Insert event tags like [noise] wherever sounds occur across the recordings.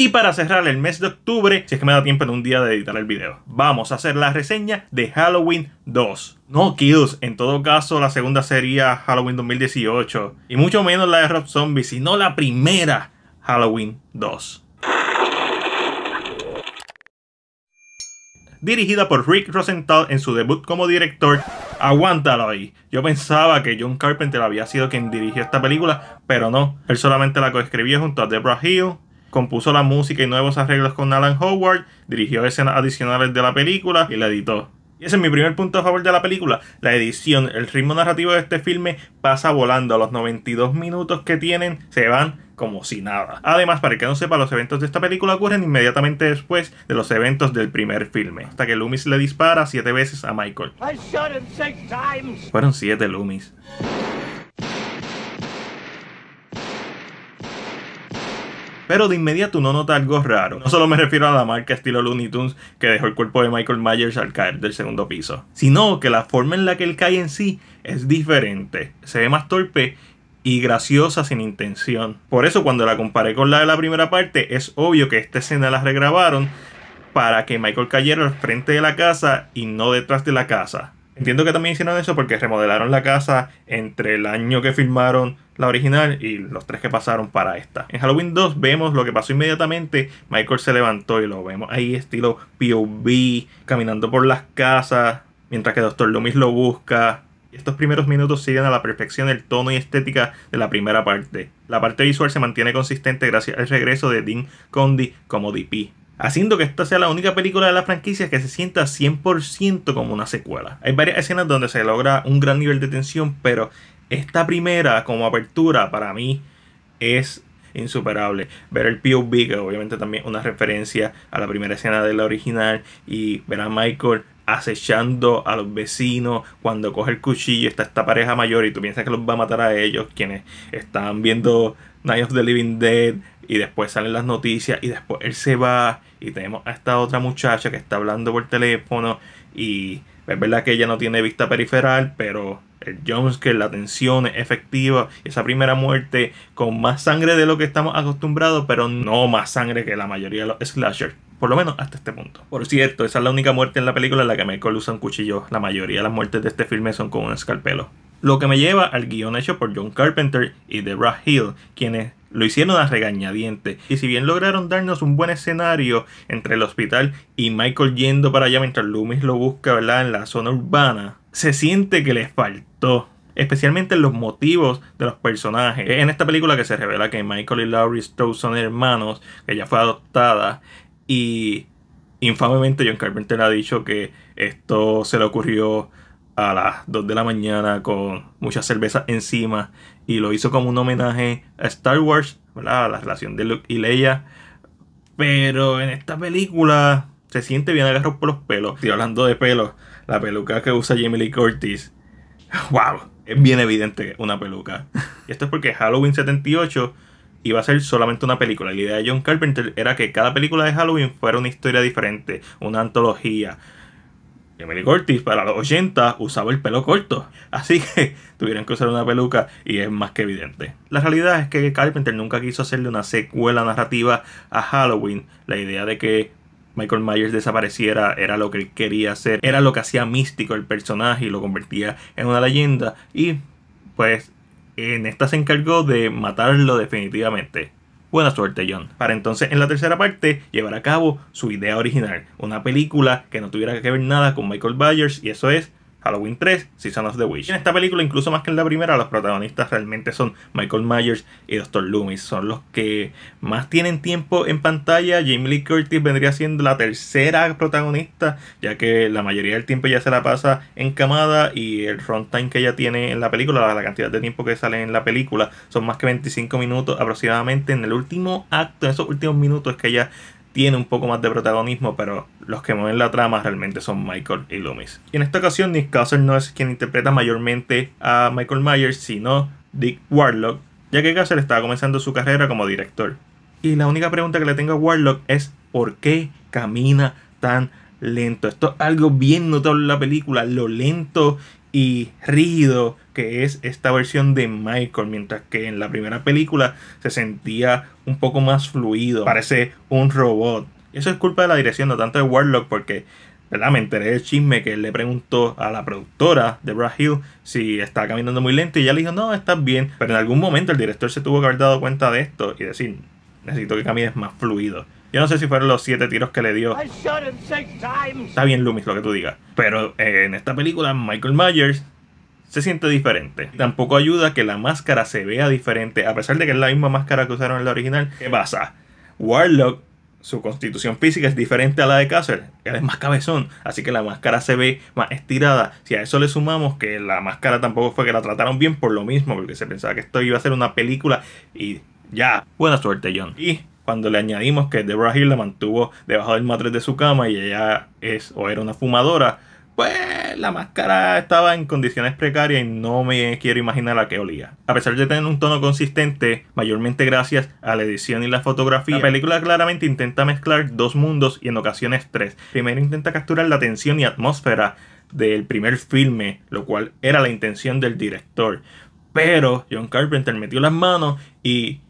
Y para cerrar el mes de octubre, si es que me da tiempo en un día de editar el video, vamos a hacer la reseña de Halloween 2. No Kills, en todo caso la segunda sería Halloween 2018 y mucho menos la de Rob Zombie, sino la primera Halloween 2. Dirigida por Rick Rosenthal en su debut como director, aguántalo ahí. Yo pensaba que John Carpenter había sido quien dirigió esta película, pero no. Él solamente la coescribió junto a Deborah Hill, compuso la música y nuevos arreglos con Alan Howard, dirigió escenas adicionales de la película y la editó. Y ese es mi primer punto a favor de la película, la edición, el ritmo narrativo de este filme pasa volando, a los 92 minutos que tienen se van como si nada. Además, para el que no sepa, los eventos de esta película ocurren inmediatamente después de los eventos del primer filme, hasta que Loomis le dispara siete veces a Michael. Fueron siete Loomis. pero de inmediato uno nota algo raro. No solo me refiero a la marca estilo Looney Tunes que dejó el cuerpo de Michael Myers al caer del segundo piso, sino que la forma en la que él cae en sí es diferente, se ve más torpe y graciosa sin intención. Por eso cuando la comparé con la de la primera parte, es obvio que esta escena la regrabaron para que Michael cayera al frente de la casa y no detrás de la casa. Entiendo que también hicieron eso porque remodelaron la casa entre el año que filmaron la original y los tres que pasaron para esta. En Halloween 2 vemos lo que pasó inmediatamente. Michael se levantó y lo vemos ahí estilo POV, caminando por las casas, mientras que Doctor Loomis lo busca. Estos primeros minutos siguen a la perfección el tono y estética de la primera parte. La parte visual se mantiene consistente gracias al regreso de Dean condy como DP haciendo que esta sea la única película de la franquicia que se sienta 100% como una secuela. Hay varias escenas donde se logra un gran nivel de tensión, pero esta primera como apertura para mí es insuperable. Ver el POV, que obviamente también una referencia a la primera escena de la original, y ver a Michael acechando a los vecinos cuando coge el cuchillo, está esta pareja mayor y tú piensas que los va a matar a ellos, quienes están viendo Night of the Living Dead y después salen las noticias y después él se va y tenemos a esta otra muchacha que está hablando por teléfono y es verdad que ella no tiene vista periferal, pero el que la tensión es efectiva. Esa primera muerte con más sangre de lo que estamos acostumbrados, pero no más sangre que la mayoría de los slashers. Por lo menos hasta este punto. Por cierto, esa es la única muerte en la película en la que Michael usa un cuchillo. La mayoría de las muertes de este filme son con un escalpelo. Lo que me lleva al guión hecho por John Carpenter y Deborah Hill, quienes lo hicieron a regañadientes, y si bien lograron darnos un buen escenario entre el hospital y Michael yendo para allá mientras Loomis lo busca en la zona urbana, se siente que les faltó especialmente en los motivos de los personajes. E, en esta película que se revela que Michael y Laurie Stowe son hermanos, que ella fue adoptada y infamemente John Carpenter ha dicho que esto se le ocurrió a las 2 de la mañana con mucha cervezas encima y lo hizo como un homenaje a Star Wars, a la relación de Luke y Leia. Pero en esta película se siente bien agarrado por los pelos. Y hablando de pelos, la peluca que usa Jamie Lee Curtis. [laughs] ¡Wow! Es bien evidente una peluca. esto es porque Halloween 78 iba a ser solamente una película. La idea de John Carpenter era que cada película de Halloween fuera una historia diferente, una antología. Emily Cortis para los 80 usaba el pelo corto, así que [laughs] tuvieron que usar una peluca y es más que evidente. La realidad es que Carpenter nunca quiso hacerle una secuela narrativa a Halloween. La idea de que Michael Myers desapareciera era lo que él quería hacer, era lo que hacía místico el personaje y lo convertía en una leyenda y pues en esta se encargó de matarlo definitivamente. Buena suerte, John. Para entonces, en la tercera parte, llevar a cabo su idea original, una película que no tuviera que ver nada con Michael Byers, y eso es Halloween 3, Season of the Witch. En esta película, incluso más que en la primera, los protagonistas realmente son Michael Myers y Dr. Loomis. Son los que más tienen tiempo en pantalla. Jamie Lee Curtis vendría siendo la tercera protagonista, ya que la mayoría del tiempo ya se la pasa en camada y el runtime que ella tiene en la película, la cantidad de tiempo que sale en la película, son más que 25 minutos aproximadamente. En el último acto, en esos últimos minutos, que ella tiene un poco más de protagonismo, pero los que mueven la trama realmente son Michael y Loomis. Y en esta ocasión Nick Castle no es quien interpreta mayormente a Michael Myers, sino Dick Warlock, ya que Castle estaba comenzando su carrera como director. Y la única pregunta que le tengo a Warlock es ¿por qué camina tan lento? Esto es algo bien notable en la película, lo lento y rígido que es esta versión de Michael, mientras que en la primera película se sentía un poco más fluido, parece un robot. Eso es culpa de la dirección, no tanto de Warlock, porque ¿verdad? me enteré del chisme que le preguntó a la productora de Brad Hill si estaba caminando muy lento y ella le dijo, no, estás bien. Pero en algún momento el director se tuvo que haber dado cuenta de esto y decir, necesito que camines más fluido. Yo no sé si fueron los siete tiros que le dio. Está bien, Loomis, lo que tú digas. Pero eh, en esta película, Michael Myers se siente diferente. Tampoco ayuda que la máscara se vea diferente, a pesar de que es la misma máscara que usaron en la original. ¿Qué pasa? Warlock, su constitución física es diferente a la de Castle Él es más cabezón, así que la máscara se ve más estirada. Si a eso le sumamos que la máscara tampoco fue que la trataron bien por lo mismo, porque se pensaba que esto iba a ser una película y ya. Buena suerte, John. Y cuando le añadimos que Deborah Hill la mantuvo debajo del matriz de su cama y ella es o era una fumadora, pues la máscara estaba en condiciones precarias y no me quiero imaginar la que olía. A pesar de tener un tono consistente, mayormente gracias a la edición y la fotografía, la película claramente intenta mezclar dos mundos y en ocasiones tres. Primero intenta capturar la tensión y atmósfera del primer filme, lo cual era la intención del director. Pero John Carpenter metió las manos y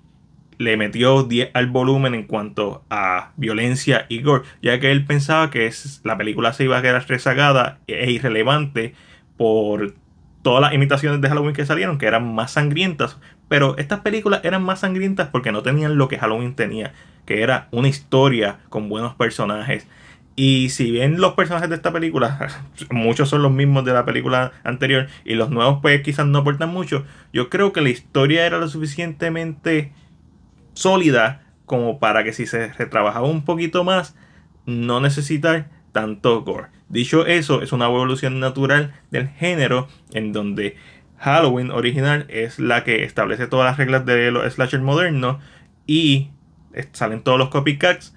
le metió 10 al volumen en cuanto a violencia y gore, ya que él pensaba que es, la película se iba a quedar rezagada e irrelevante por todas las imitaciones de Halloween que salieron, que eran más sangrientas, pero estas películas eran más sangrientas porque no tenían lo que Halloween tenía, que era una historia con buenos personajes. Y si bien los personajes de esta película, [laughs] muchos son los mismos de la película anterior, y los nuevos pues quizás no aportan mucho, yo creo que la historia era lo suficientemente sólida como para que si se retrabaja un poquito más, no necesitar tanto gore. Dicho eso, es una evolución natural del género en donde Halloween original es la que establece todas las reglas de los slasher modernos y salen todos los copycats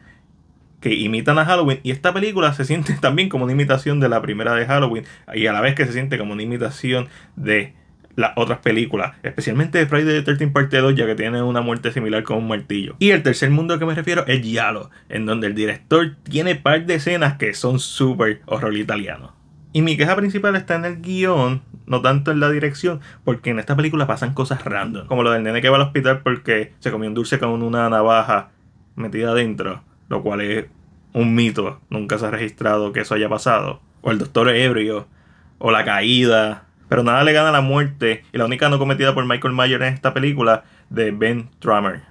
que imitan a Halloween y esta película se siente [laughs] también como una imitación de la primera de Halloween y a la vez que se siente como una imitación de las otras películas, especialmente Friday the 13 th Part 2, ya que tiene una muerte similar con un martillo. Y el tercer mundo al que me refiero es Giallo, en donde el director tiene par de escenas que son súper horror italiano. Y mi queja principal está en el guión, no tanto en la dirección, porque en esta película pasan cosas random, como lo del nene que va al hospital porque se comió un dulce con una navaja metida adentro, lo cual es un mito, nunca se ha registrado que eso haya pasado, o el doctor ebrio, o la caída, pero nada le gana la muerte y la única no cometida por Michael Myers en esta película de Ben Trammer.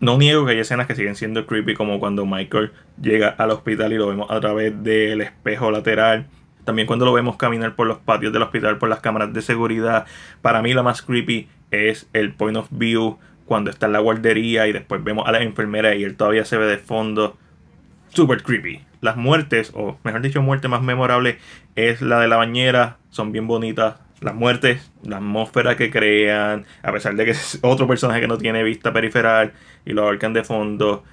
No niego que hay escenas que siguen siendo creepy como cuando Michael llega al hospital y lo vemos a través del espejo lateral. También cuando lo vemos caminar por los patios del hospital por las cámaras de seguridad. Para mí la más creepy es el point of view cuando está en la guardería y después vemos a la enfermera y él todavía se ve de fondo. Super creepy. Las muertes, o mejor dicho, muerte más memorable es la de la bañera. Son bien bonitas, las muertes, la atmósfera que crean, a pesar de que es otro personaje que no tiene vista periferal y lo ahorcan de fondo,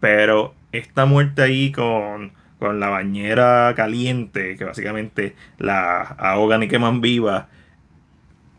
pero esta muerte ahí con, con la bañera caliente, que básicamente la ahogan y queman viva,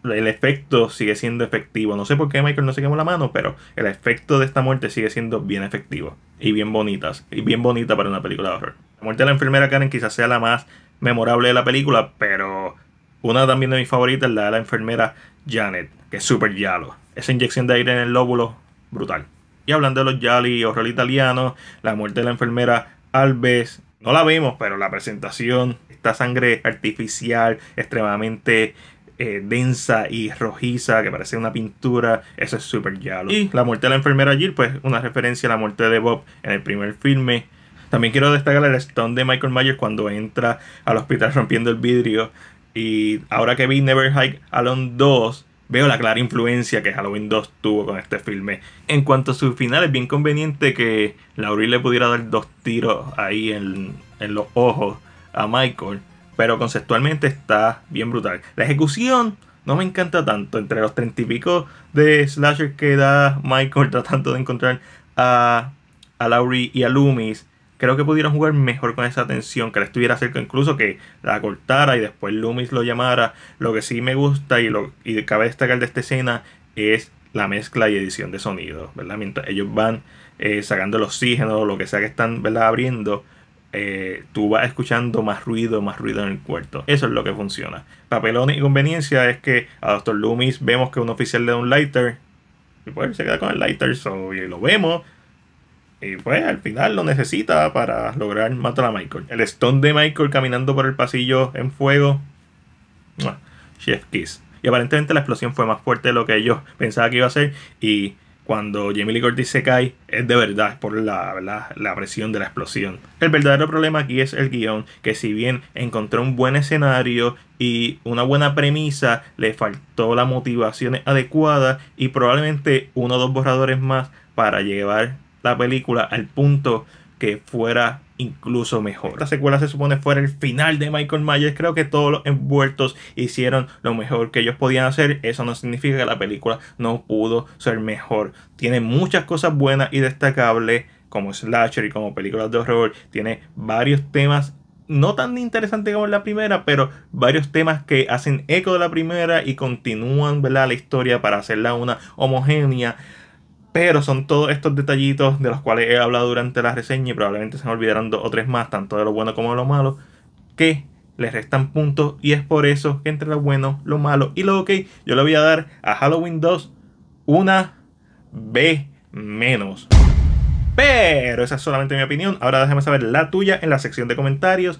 el efecto sigue siendo efectivo. No sé por qué Michael no se quemó la mano, pero el efecto de esta muerte sigue siendo bien efectivo y bien bonitas y bien bonita para una película de horror. La muerte de la enfermera Karen quizás sea la más memorable de la película, pero una también de mis favoritas es la de la enfermera Janet, que es súper yalo. Esa inyección de aire en el lóbulo, brutal. Y hablando de los Yali real italiano, la muerte de la enfermera Alves, no la vimos, pero la presentación, esta sangre artificial, extremadamente eh, densa y rojiza, que parece una pintura, eso es súper yalo. Y la muerte de la enfermera Jill, pues una referencia a la muerte de Bob en el primer filme. También quiero destacar el stone de Michael Myers cuando entra al hospital rompiendo el vidrio y ahora que vi Never Hike Alone 2, veo la clara influencia que Halloween 2 tuvo con este filme. En cuanto a su final, es bien conveniente que Laurie le pudiera dar dos tiros ahí en, los ojos a Michael, pero conceptualmente está bien brutal. La ejecución no me encanta tanto, entre los treinta y pico de slasher que da Michael [laughs] tratando de encontrar a, a Laurie y a Loomis, creo que pudieron jugar mejor con esa tensión, que la estuviera cerca, incluso que la cortara y después Loomis lo llamara. Lo que sí me gusta y, lo, y cabe destacar de esta escena es la mezcla y edición de sonido ¿verdad? Mientras ellos van eh, sacando el oxígeno, o lo que sea que están, ¿verdad? Abriendo, eh, tú vas escuchando más ruido, más ruido en el cuarto. Eso es lo que funciona. Papelón y conveniencia es que a Dr. Loomis vemos que un oficial le da un lighter y pues se queda con el lighter, so, y lo vemos, y pues al final lo necesita para lograr matar a Michael. El stone de Michael caminando por el pasillo en fuego. Chef Kiss. Y aparentemente la explosión fue más fuerte de lo que ellos pensaban que iba a ser. Y cuando Jamie Lee Curtis se cae, es de verdad por la, la presión de la explosión. El verdadero problema aquí es el guión, que si bien encontró un buen escenario y una buena premisa, le faltó la motivación adecuada y probablemente uno o dos borradores más para llevar la película al punto que fuera incluso mejor. la secuela se supone fuera el final de Michael Myers. Creo que todos los envueltos hicieron lo mejor que ellos podían hacer. Eso no significa que la película no pudo ser mejor. Tiene muchas cosas buenas y destacables como slasher y como películas de horror. Tiene varios temas no tan interesantes como la primera, pero varios temas que hacen eco de la primera y continúan la historia para hacerla una homogénea. Pero son todos estos detallitos de los cuales he hablado durante la reseña y probablemente se me olvidaron dos o tres más, tanto de lo bueno como de lo malo, que les restan puntos y es por eso que entre lo bueno, lo malo y lo ok, yo le voy a dar a Halloween 2 una B menos. Pero esa es solamente mi opinión. Ahora déjame saber la tuya en la sección de comentarios